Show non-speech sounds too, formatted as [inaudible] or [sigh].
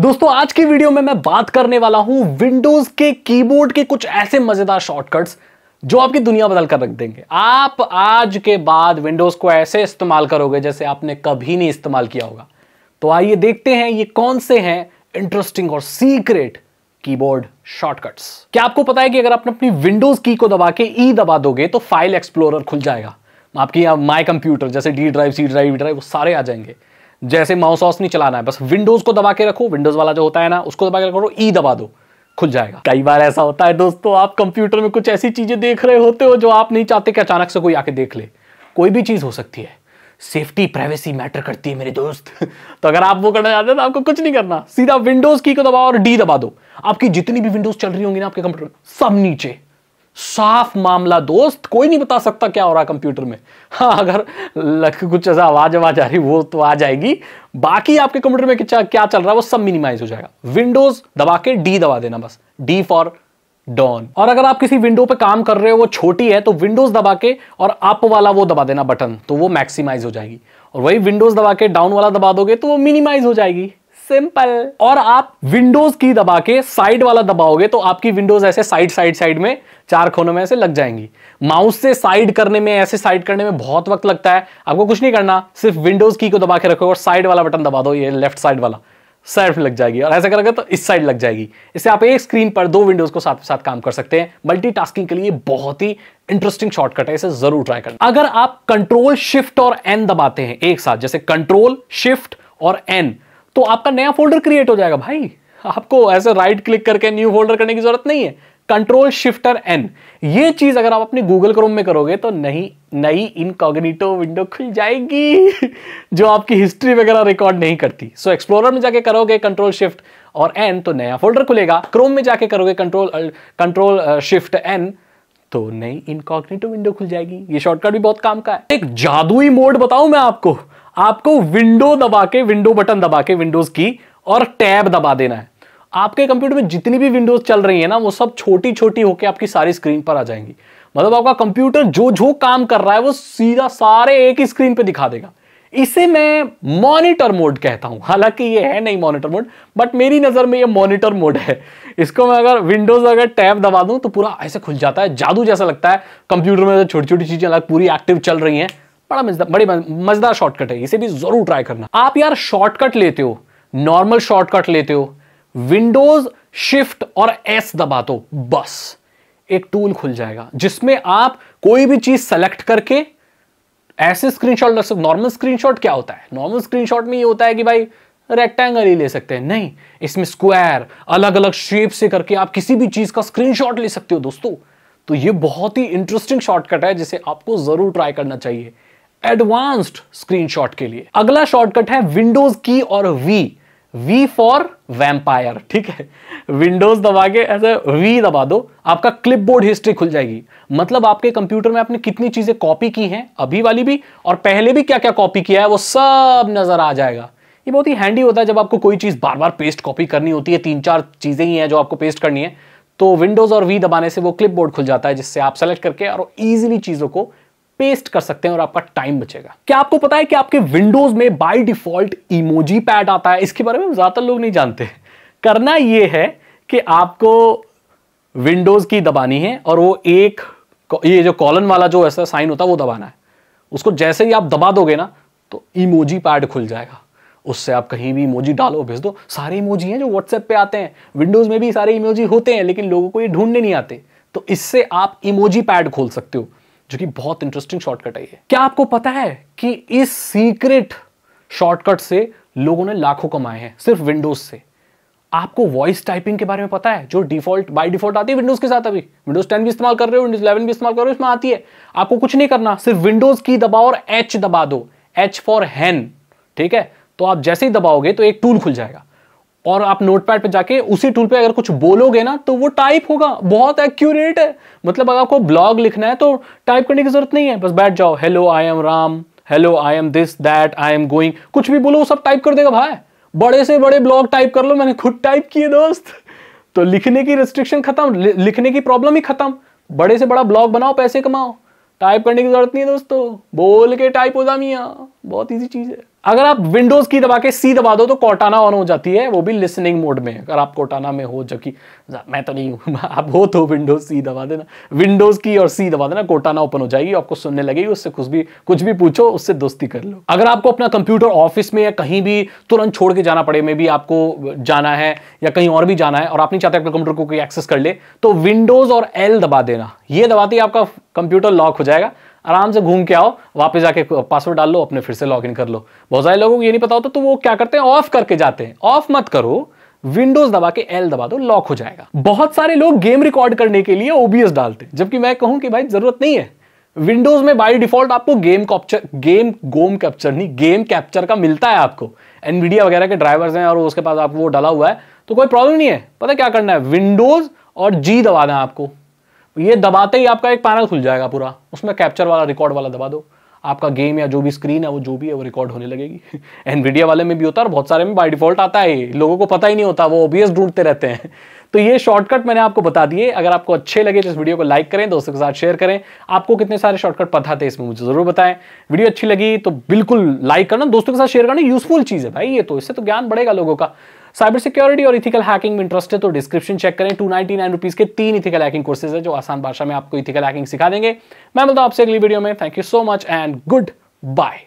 दोस्तों आज की वीडियो में मैं बात करने वाला हूं विंडोज के कीबोर्ड के कुछ ऐसे मजेदार शॉर्टकट्स जो आपकी दुनिया बदल कर रख देंगे आप आज के बाद विंडोज को ऐसे इस्तेमाल करोगे जैसे आपने कभी नहीं इस्तेमाल किया होगा तो आइए देखते हैं ये कौन से हैं इंटरेस्टिंग और सीक्रेट कीबोर्ड शॉर्टकट्स क्या आपको पता है कि अगर आपने अपनी विंडोज की को दबा के ई e दबा दोगे तो फाइल एक्सप्लोरर खुल जाएगा आपकी माई कंप्यूटर जैसे D drive C drive drive वो सारे आ जाएंगे जैसे माउस ऑस नहीं चलाना है बस विंडोज को दबा के रखो विंडोज वाला जो होता है ना उसको दबा के रखो ई e दबा दो खुल जाएगा कई बार ऐसा होता है दोस्तों आप कंप्यूटर में कुछ ऐसी चीजें देख रहे होते हो जो आप नहीं चाहते कि अचानक से कोई आके देख ले कोई भी चीज हो सकती है सेफ्टी प्राइवेसी मैटर करती है मेरे दोस्त [laughs] तो अगर आप वो करना चाहते हैं तो आपको कुछ नहीं करना सीधा विंडोज की को दबाओ और डी दबा दो आपकी जितनी भी विंडोज चल रही होंगी ना आपके कंप्यूटर सब नीचे साफ मामला दोस्त कोई नहीं बता सकता क्या हो रहा कंप्यूटर में हाँ अगर कुछ ऐसा आवाज आवाज आ रही वो तो आ जाएगी बाकी आपके कंप्यूटर में क्या क्या चल रहा है वो सब मिनिमाइज हो जाएगा विंडोज दबा के डी दबा देना बस डी फॉर डॉन और अगर आप किसी विंडो पे काम कर रहे हो वो छोटी है तो विंडोज दबा के और अप वाला वो दबा देना बटन तो वो मैक्सिमाइज हो जाएगी और वही विंडोज दबा के डाउन वाला दबा दोगे तो वो मिनिमाइज हो जाएगी सिंपल और आप विंडोज की दबा के साइड वाला दबाओगे तो आपकी विंडोज ऐसे साइड साइड साइड में चार खोनों में ऐसे लग जाएंगी माउस से साइड करने में ऐसे साइड करने में बहुत वक्त लगता है आपको कुछ नहीं करना सिर्फ विंडोज की को दबा के रखो और साइड वाला बटन दबा दो ये लेफ्ट साइड वाला सर्फ लग जाएगी और ऐसा करोगे तो इस साइड लग जाएगी इससे आप एक स्क्रीन पर दो विंडोज को साथ साथ काम कर सकते हैं मल्टीटास्किंग के लिए बहुत ही इंटरेस्टिंग शॉर्टकट है इसे जरूर ट्राई करना अगर आप कंट्रोल शिफ्ट और एन दबाते हैं एक साथ जैसे कंट्रोल शिफ्ट और एन तो आपका नया फोल्डर क्रिएट हो जाएगा भाई आपको ऐसे राइट क्लिक करके न्यू फोल्डर करने की जरूरत नहीं है कंट्रोल शिफ्टर एन ये चीज अगर आप अपने गूगल क्रोम में करोगे तो नहीं नई इनकॉग्निटो विंडो खुल जाएगी जो आपकी हिस्ट्री वगैरह रिकॉर्ड नहीं करती सो so, एक्सप्लोरर में जाके करोगे कंट्रोल शिफ्ट और एन तो नया फोल्डर खुलेगा क्रोम में जाके करोगे कंट्रोल कंट्रोल शिफ्ट एन तो नई इनकॉग्निटो विंडो खुल जाएगी ये शॉर्टकट भी बहुत काम का है एक जादुई मोड बताऊं मैं आपको आपको विंडो दबा के विंडो बटन दबा के विंडोज की और टैब दबा देना है आपके कंप्यूटर में जितनी भी विंडोज चल रही है ना वो सब छोटी छोटी होकर आपकी सारी स्क्रीन पर आ जाएंगी मतलब आपका कंप्यूटर जो जो काम कर रहा है वो सीधा सारे एक ही स्क्रीन पर दिखा देगा इसे मैं मॉनिटर मोड कहता हूं हालांकि ये है नहीं मॉनिटर मोड बट मेरी नजर में ये मॉनिटर मोड है इसको मैं अगर विंडोज अगर टैब दबा दूं तो पूरा ऐसे खुल जाता है जादू जैसा लगता है कंप्यूटर में तो छोटी छोटी चीजें अलग पूरी एक्टिव चल रही हैं बड़ा मजदा बड़ी मजेदार शॉर्टकट है इसे भी जरूर ट्राई करना आप यार शॉर्टकट लेते हो नॉर्मल शॉर्टकट लेते हो विंडोज शिफ्ट और एस दबा दो बस एक टूल खुल जाएगा जिसमें आप कोई भी चीज सेलेक्ट करके ऐसे स्क्रीनशॉट शॉट नॉर्मल स्क्रीनशॉट क्या होता है नॉर्मल स्क्रीनशॉट में ये होता है कि भाई रेक्टेंगल ही ले सकते हैं नहीं इसमें स्क्वायर अलग अलग शेप से करके आप किसी भी चीज का स्क्रीनशॉट ले सकते हो दोस्तों तो ये बहुत ही इंटरेस्टिंग शॉर्टकट है जिसे आपको जरूर ट्राई करना चाहिए एडवांस्ड स्क्रीनशॉट के लिए अगला शॉर्टकट है विंडोज की और वी वी फॉर वैम्पायर ठीक है विंडोज दबा के ऐसे वी दबा दो आपका क्लिपबोर्ड हिस्ट्री खुल जाएगी मतलब आपके कंप्यूटर में आपने कितनी चीजें कॉपी की हैं अभी वाली भी और पहले भी क्या क्या कॉपी किया है वो सब नजर आ जाएगा ये बहुत ही हैंडी होता है जब आपको कोई चीज बार बार पेस्ट कॉपी करनी होती है तीन चार चीजें ही हैं जो आपको पेस्ट करनी है तो विंडोज और वी दबाने से वो क्लिपबोर्ड खुल जाता है जिससे आप सेलेक्ट करके और ईजिली चीजों को पेस्ट कर सकते हैं और आपका टाइम बचेगा क्या आपको पता है कि आपके विंडोज में बाय डिफॉल्ट इमोजी पैड आता है इसके बारे में ज्यादातर लोग नहीं जानते करना यह है कि आपको विंडोज की दबानी है और वो एक ये जो कॉलन वाला जो ऐसा साइन होता है वो दबाना है उसको जैसे ही आप दबा दोगे ना तो इमोजी पैड खुल जाएगा उससे आप कहीं भी इमोजी डालो भेज दो सारे इमोजी हैं जो व्हाट्सएप पे आते हैं विंडोज में भी सारे इमोजी होते हैं लेकिन लोगों को ये ढूंढने नहीं आते तो इससे आप इमोजी पैड खोल सकते हो जो कि बहुत इंटरेस्टिंग शॉर्टकट है ये क्या आपको पता है कि इस सीक्रेट शॉर्टकट से लोगों ने लाखों कमाए हैं सिर्फ विंडोज से आपको वॉइस टाइपिंग के बारे में पता है जो डिफॉल्ट बाय डिफॉल्ट आती है विंडोज के साथ अभी विंडोज 10 भी इस्तेमाल कर रहे हो विंडोज 11 भी इस्तेमाल कर रहे हो इसमें आती है आपको कुछ नहीं करना सिर्फ विंडोज की दबाओ और एच दबा दो एच फॉर हैन ठीक है तो आप जैसे ही दबाओगे तो एक टूल खुल जाएगा और आप नोटपैड पे जाके उसी टूल पे अगर कुछ बोलोगे ना तो वो टाइप होगा बहुत एक्यूरेट है मतलब अगर आपको ब्लॉग लिखना है तो टाइप करने की जरूरत नहीं है बस बैठ जाओ hello I am Ram hello I am this that I am going कुछ भी बोलो वो सब टाइप कर देगा भाई बड़े से बड़े ब्लॉग टाइप कर लो मैंने खुद टाइप किए दोस्त तो लिखने की रिस्ट्रिक्शन खत्म लिखने की प्रॉब्लम ही खत्म बड़े से बड़ा ब्लॉग बनाओ पैसे कमाओ टाइप करने की जरूरत नहीं है दोस्तों बोल के टाइप हो जा मिया बहुत ईजी चीज़ है अगर आप विंडोज की दबा के सी दबा दो तो कोटाना ऑन हो जाती है वो भी लिसनिंग मोड में अगर आप कोटाना में हो जबकि मैं तो नहीं हूं [laughs] आप हो तो विंडोज सी दबा देना विंडोज की और सी दबा देना कोटाना ओपन हो जाएगी आपको सुनने लगेगी उससे कुछ भी कुछ भी पूछो उससे दोस्ती कर लो अगर आपको अपना कंप्यूटर ऑफिस में या कहीं भी तुरंत छोड़ के जाना पड़े में भी आपको जाना है या कहीं और भी जाना है और आप नहीं चाहते अपने कंप्यूटर को कोई एक्सेस कर ले तो विंडोज और एल दबा देना ये दबाते ही आपका कंप्यूटर लॉक हो जाएगा आराम से घूम के आओ वापस जाके पासवर्ड डाल लो अपने फिर से लॉग कर लो बहुत सारे लोगों को ये नहीं पता होता तो वो क्या करते हैं ऑफ करके जाते हैं ऑफ मत करो विंडोज दबा के एल दबा दो लॉक हो जाएगा बहुत सारे लोग गेम रिकॉर्ड करने के लिए ओबीएस डालते हैं जबकि मैं कहूं कि भाई जरूरत नहीं है विंडोज में बाय डिफॉल्ट आपको गेम कैप्चर गेम गोम कैप्चर नहीं गेम कैप्चर का मिलता है आपको एनवीडिया वगैरह के ड्राइवर्स हैं और उसके पास आपको वो डाला हुआ है तो कोई प्रॉब्लम नहीं है पता क्या करना है विंडोज और जी दबाना है आपको ये दबाते ही आपका एक पैनल खुल जाएगा पूरा उसमें कैप्चर वाला रिकॉर्ड वाला दबा दो आपका गेम या जो भी स्क्रीन है वो जो भी है वो रिकॉर्ड होने लगेगी एनवीडिया [laughs] वाले में भी होता है और बहुत सारे में बाय डिफॉल्ट आता है लोगों को पता ही नहीं होता वो ओबीएस ढूंढते रहते हैं [laughs] तो ये शॉर्टकट मैंने आपको बता दिए अगर आपको अच्छे लगे तो इस वीडियो को लाइक करें दोस्तों के साथ शेयर करें आपको कितने सारे शॉर्टकट पता थे इसमें मुझे जरूर बताएं वीडियो अच्छी लगी तो बिल्कुल लाइक करना दोस्तों के साथ शेयर करना यूजफुल चीज़ है भाई ये तो इससे तो ज्ञान बढ़ेगा लोगों का साइबर सिक्योरिटी और इथिकल हैकिंग में इंटरेस्ट है तो डिस्क्रिप्शन चेक करें टू नाइनटी नाइन रुपीज के तीन इथिकल हैकिंग कोर्सेज है जो आसान भाषा में आपको इथिकल हैकिंग सिखा देंगे मैं मिलता हूं आपसे अगली वीडियो में thank you so much and good bye